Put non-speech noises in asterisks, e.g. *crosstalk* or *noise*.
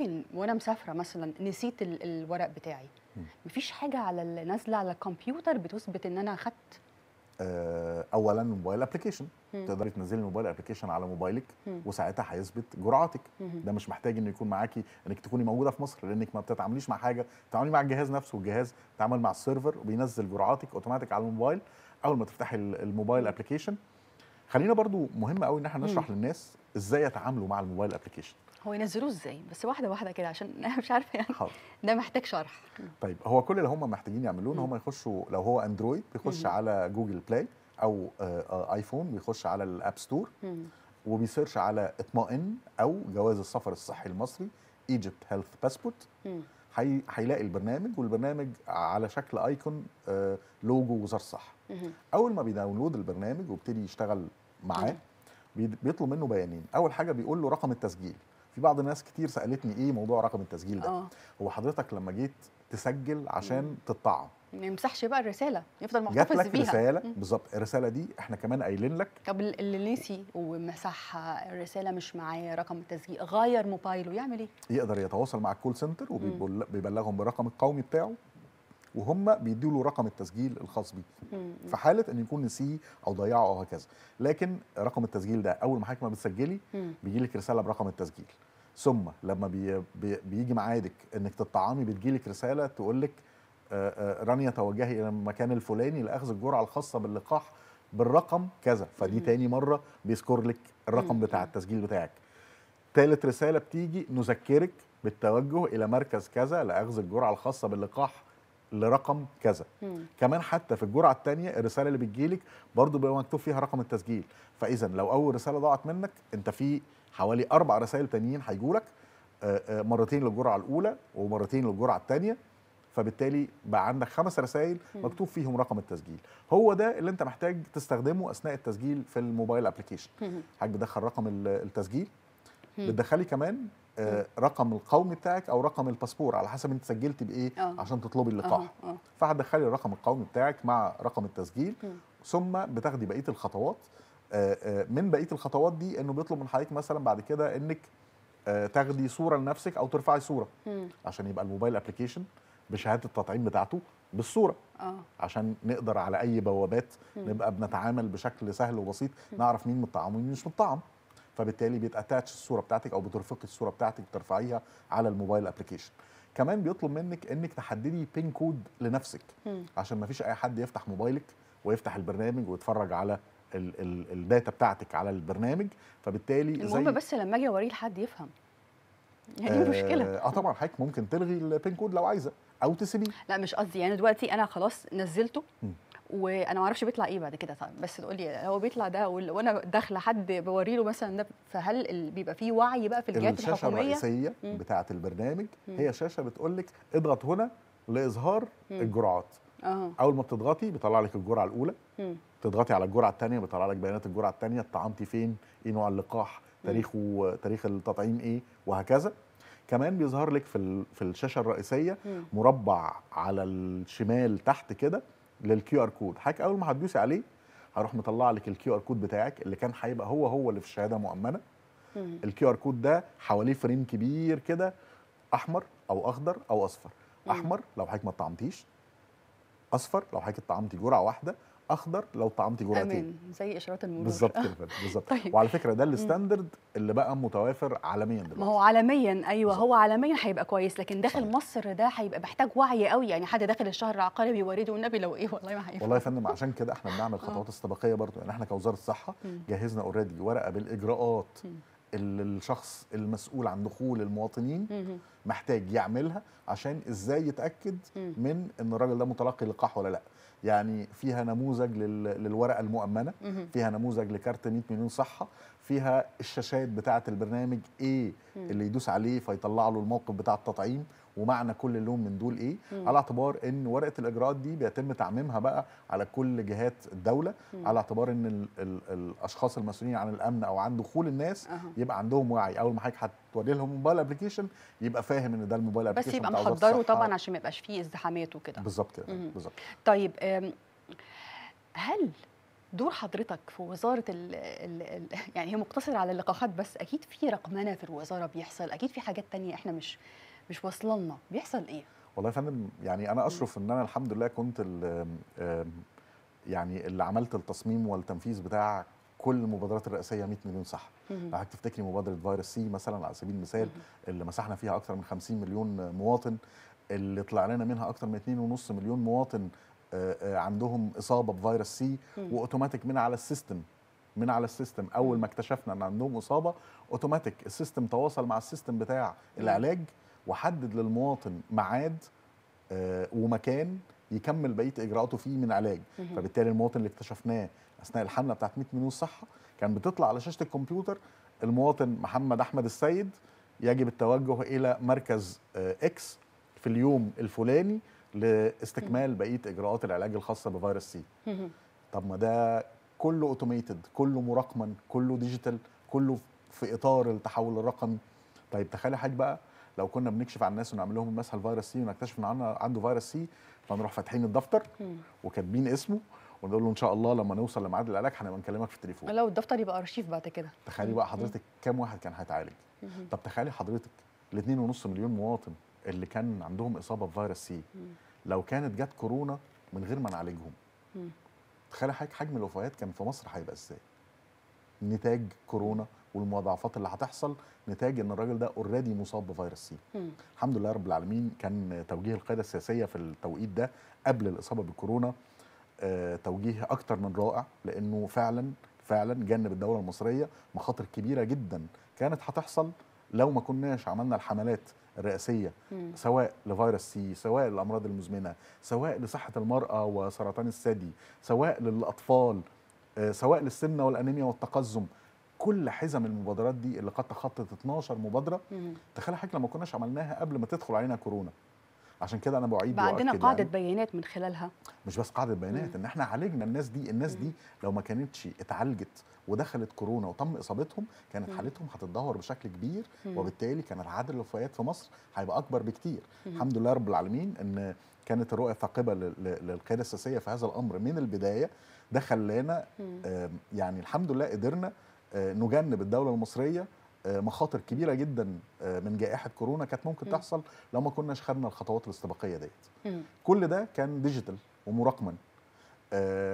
ممكن وانا مسافره مثلا نسيت الورق بتاعي مفيش حاجه على نازله على الكمبيوتر بتثبت ان انا اخدت آه، اولا موبايل ابلكيشن تقدري تنزلي الموبايل ابلكيشن على موبايلك وساعتها هيثبت جرعاتك ده مش محتاج ان يكون معاكي انك تكوني موجوده في مصر لانك ما بتتعامليش مع حاجه بتتعاملي مع الجهاز نفسه والجهاز بيتعامل مع السيرفر وبينزل جرعاتك اوتوماتيك على الموبايل اول ما تفتحي الموبايل ابلكيشن خلينا برضو مهم قوي ان احنا نشرح للناس ازاي يتعاملوا مع الموبايل ابلكيشن هو ينزلوه ازاي بس واحده واحده كده عشان انا *laughs* مش عارفه يعني حاضر. ده محتاج شرح طيب هو كل اللي هم محتاجين يعملوه ان هم يخشوا لو هو اندرويد بيخش مم. على جوجل بلاي او ايفون آه، آه، بيخش على الاب ستور وبيسيرش على اطمئن او جواز السفر الصحي المصري ايجيبت هيلث باسبورت هيلاقي البرنامج والبرنامج على شكل ايكون لوجو وزاره الصحه اول ما بيداونلود البرنامج وابتدي يشتغل معاه بيطلب منه بيانين اول حاجه بيقول له رقم التسجيل في بعض الناس كتير سالتني ايه موضوع رقم التسجيل ده أوه. هو حضرتك لما جيت تسجل عشان تطعم ما يمسحش بقى الرساله يفضل محتفظ لك بيها رساله بالظبط الرساله دي احنا كمان قايلين لك طب اللي نسي ومسحها الرساله مش معايا رقم التسجيل غير موبايله يعمل ايه يقدر يتواصل مع الكول سنتر وبيبلغهم بالرقم القومي بتاعه وهم بيدوا له رقم التسجيل الخاص بيه في حاله ان يكون نسيه او ضيعه او هكذا لكن رقم التسجيل ده اول ما حضرتك ما بتسجلي بيجي لك رساله برقم التسجيل ثم لما بي بي بيجي ميعادك انك تطعمي بتجي لك رساله تقول لك آه، آه، رانيا توجهي الى المكان الفلاني لاخذ الجرعه الخاصه باللقاح بالرقم كذا فدي تاني مره بيذكر لك الرقم بتاع التسجيل بتاعك ثالث رساله بتيجي نذكرك بالتوجه الى مركز كذا لاخذ الجرعه الخاصه باللقاح لرقم كذا مم. كمان حتى في الجرعه الثانيه الرساله اللي بتجيلك برضو بيبقى مكتوب فيها رقم التسجيل فاذا لو اول رساله ضاعت منك انت في حوالي اربع رسائل ثانيين هيجوا لك آه، آه، مرتين للجرعه الاولى ومرتين للجرعه الثانيه فبالتالي بقى عندك خمس رسائل مكتوب فيهم رقم التسجيل هو ده اللي انت محتاج تستخدمه اثناء التسجيل في الموبايل ابلكيشن حضرتك بتدخل رقم التسجيل بتدخلي كمان آه، رقم القومي بتاعك او رقم الباسبور على حسب انت سجلت بايه أوه. عشان تطلبي اللقاح أوه. آه. أوه. فهتدخلي الرقم القومي بتاعك مع رقم التسجيل م. ثم بتاخدي بقيه الخطوات آه، من بقيه الخطوات دي انه بيطلب من حضرتك مثلا بعد كده انك تاخدي صوره لنفسك او ترفعي صوره م. عشان يبقى الموبايل ابلكيشن بشهاده التطعيم بتاعته بالصوره أوه. عشان نقدر على اي بوابات م. نبقى بنتعامل بشكل سهل وبسيط نعرف مين متطعم ومين مش متطعم فبالتالي بيتاتاتش الصوره بتاعتك او بترفقي الصوره بتاعتك بترفعيها على الموبايل ابلكيشن كمان بيطلب منك انك تحددي بين كود لنفسك عشان ما فيش اي حد يفتح موبايلك ويفتح البرنامج ويتفرج على الداتا بتاعتك على البرنامج فبالتالي المهم بس لما اجي اوريه لحد يفهم يعني إيه آه مشكله اه طبعا حضرتك ممكن تلغي البين كود لو عايزه او تسيبيه لا مش قصدي يعني دلوقتي انا خلاص نزلته م. وانا ما اعرفش بيطلع ايه بعد كده طبعا بس تقول لي هو بيطلع ده وانا داخله حد بوري له مثلا ده فهل بيبقى فيه وعي بقى في الجهات الحكوميه الشاشه الرئيسيه بتاعه البرنامج مم. هي شاشه بتقول لك اضغط هنا لاظهار الجرعات أوه. اول ما بتضغطي بيطلع لك الجرعه الاولى مم. تضغطي على الجرعه الثانيه بيطلع لك بيانات الجرعه الثانيه اتطعمتي فين ايه نوع اللقاح تاريخه تاريخ التطعيم ايه وهكذا كمان بيظهر لك في في الشاشه الرئيسيه مم. مربع على الشمال تحت كده للكيو ار كود حضرتك اول ما هتدوسي عليه هروح مطلع لك الكيو ار كود بتاعك اللي كان هيبقى هو هو اللي في الشهاده مؤمنه الكيو ار كود ده حواليه فريم كبير كده احمر او اخضر او اصفر احمر لو حضرتك ما طعمتيش اصفر لو حضرتك طعمتي جرعه واحده اخضر لو طعمت جرعتين امان زي اشارات المرور بالظبط آه. كده بالظبط *laughs* طيب. وعلى فكره ده الستاندرد اللي بقى متوافر عالميا دلوقتي ما هو عالميا ايوه بالزبط. هو عالميا هيبقى كويس لكن داخل صحيح. مصر ده هيبقى محتاج وعي قوي يعني حد داخل الشهر العقاري بيوريده والنبي لو ايه والله ما هيفهم والله يا فندم عشان كده احنا بنعمل آه. خطوات استباقيه برضه يعني احنا كوزاره الصحه جهزنا اوريدي ورقه بالاجراءات اللي الشخص المسؤول عن دخول المواطنين محتاج يعملها عشان ازاي يتاكد من ان الراجل ده متلقي لقاح ولا لا يعني فيها نموذج للورقه المؤمنه فيها نموذج لكارت 100 مليون صحه فيها الشاشات بتاعه البرنامج ايه مم. اللي يدوس عليه فيطلع له الموقف بتاع التطعيم ومعنى كل لون من دول ايه مم. على اعتبار ان ورقه الاجراءات دي بيتم تعميمها بقى على كل جهات الدوله مم. على اعتبار ان الـ الـ الاشخاص المسؤولين عن الامن او عن دخول الناس أه. يبقى عندهم وعي اول ما حضرتك هتوري لهم موبايل ابلكيشن يبقى فاهم ان ده الموبايل ابلكيشن بس يبقى محضره طبعا عشان ما يبقاش فيه ازدحامات وكده بالظبط كده بالظبط طيب هل دور حضرتك في وزاره ال ال الـ *laughs* يعني هي مقتصره على اللقاحات بس اكيد في رقمنه في الوزاره بيحصل اكيد في حاجات تانية احنا مش مش واصله لنا بيحصل ايه والله يا فندم يعني انا اشرف ان انا الحمد لله كنت يعني اللي عملت التصميم والتنفيذ بتاع كل المبادرات الرئاسيه 100 مليون صح لو هتفتكري مبادره فيروس سي مثلا على سبيل المثال اللي مسحنا فيها اكثر من 50 مليون مواطن اللي طلع لنا منها اكثر من 2.5 مليون مواطن آه، آه، عندهم اصابه بفيروس سي واوتوماتيك من على السيستم من على السيستم اول ما اكتشفنا ان عندهم اصابه اوتوماتيك السيستم تواصل مع السيستم بتاع العلاج وحدد للمواطن ميعاد آه، ومكان يكمل بقيه اجراءاته فيه من علاج فبالتالي المواطن اللي اكتشفناه اثناء الحمله بتاعت 100 مليون صحه كان بتطلع على شاشه الكمبيوتر المواطن محمد احمد السيد يجب التوجه الى مركز اكس في اليوم الفلاني لاستكمال بقيه اجراءات العلاج الخاصه بفيروس سي طب ما ده كله اوتوميتد كله مراقما كله ديجيتال كله في اطار التحول الرقمي طيب تخيل حاجه بقى لو كنا بنكشف عن الناس ونعمل لهم المسح الفيروس سي ونكتشف ان عنده فيروس سي فنروح فاتحين الدفتر وكاتبين اسمه ونقول له ان شاء الله لما نوصل لميعاد العلاج هنبقى نكلمك في التليفون لو الدفتر يبقى ارشيف بعد كده تخيلي بقى حضرتك كام واحد كان هيتعالج طب تخيلي حضرتك ال 2.5 مليون مواطن اللي كان عندهم اصابه بفيروس سي لو كانت جت كورونا من غير ما نعالجهم تخيل حضرتك حجم الوفيات كان في مصر هيبقى ازاي نتاج كورونا والمضاعفات اللي هتحصل نتاج ان الراجل ده اوريدي مصاب بفيروس سي الحمد لله رب العالمين كان توجيه القياده السياسيه في التوقيت ده قبل الاصابه بالكورونا آه توجيه اكتر من رائع لانه فعلا فعلا جنب الدوله المصريه مخاطر كبيره جدا كانت هتحصل لو ما كناش عملنا الحملات الرئاسيه مم. سواء لفيروس سي سواء للامراض المزمنه سواء لصحه المراه وسرطان الثدي سواء للاطفال آه، سواء للسمنه والانيميا والتقزم كل حزم المبادرات دي اللي قد تخطت 12 مبادره تخيل حاجه لما كناش عملناها قبل ما تدخل علينا كورونا عشان كده انا بعيد بعدين قاعده يعني بيانات من خلالها مش بس قاعده بيانات ان احنا عالجنا الناس دي الناس دي لو ما كانتش اتعالجت ودخلت كورونا وتم اصابتهم كانت حالتهم هتتدهور بشكل كبير وبالتالي كان العدد الوفيات في مصر هيبقى اكبر بكتير الحمد لله رب العالمين ان كانت الرؤيه الثاقبه للقياده السياسيه في هذا الامر من البدايه ده خلانا يعني الحمد لله قدرنا آه، نجنب الدوله المصريه آه، مخاطر كبيره جدا آه، من جائحه كورونا كانت ممكن تحصل لو ما كناش خدنا الخطوات الاستباقيه ديت كل ده كان ديجيتال ومراقما آه،